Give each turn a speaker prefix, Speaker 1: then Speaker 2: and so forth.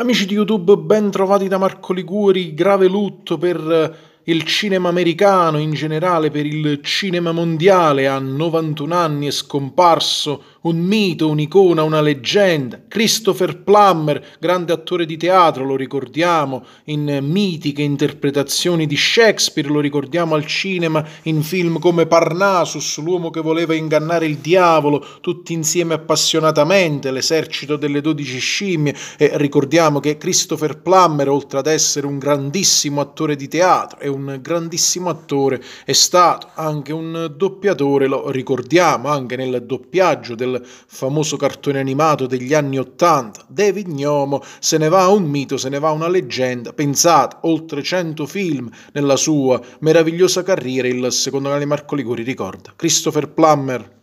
Speaker 1: Amici di YouTube, ben trovati da Marco Liguri, grave lutto per eh, il cinema americano in generale, per il cinema mondiale, a 91 anni è scomparso un mito, un'icona, una leggenda. Christopher Plummer, grande attore di teatro, lo ricordiamo in mitiche interpretazioni di Shakespeare, lo ricordiamo al cinema in film come Parnassus, l'uomo che voleva ingannare il diavolo, tutti insieme appassionatamente, l'esercito delle dodici scimmie e ricordiamo che Christopher Plummer, oltre ad essere un grandissimo attore di teatro, è un un grandissimo attore, è stato anche un doppiatore, lo ricordiamo anche nel doppiaggio del famoso cartone animato degli anni Ottanta, David Gnomo, se ne va un mito, se ne va una leggenda, pensate, oltre 100 film nella sua meravigliosa carriera, il secondo cane Marco Liguri ricorda. Christopher Plummer.